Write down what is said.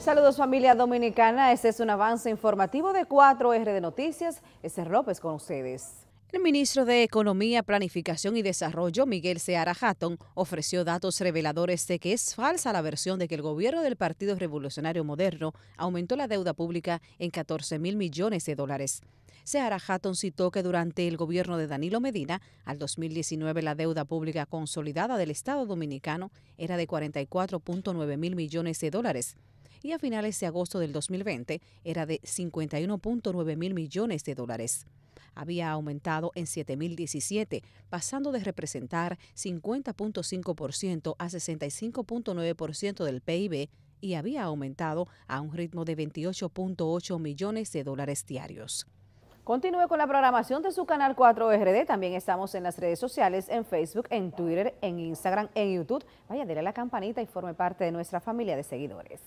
Saludos familia dominicana, este es un avance informativo de 4R de Noticias. ese López con ustedes. El ministro de Economía, Planificación y Desarrollo, Miguel Seara Hatton, ofreció datos reveladores de que es falsa la versión de que el gobierno del Partido Revolucionario Moderno aumentó la deuda pública en 14 mil millones de dólares. Seara Hatton citó que durante el gobierno de Danilo Medina, al 2019 la deuda pública consolidada del Estado dominicano era de 44.9 mil millones de dólares y a finales de agosto del 2020 era de 51.9 mil millones de dólares había aumentado en 7.017, pasando de representar 50.5% a 65.9% del PIB y había aumentado a un ritmo de 28.8 millones de dólares diarios. Continúe con la programación de su canal 4 RD. También estamos en las redes sociales, en Facebook, en Twitter, en Instagram, en YouTube. Vaya, dele a la campanita y forme parte de nuestra familia de seguidores.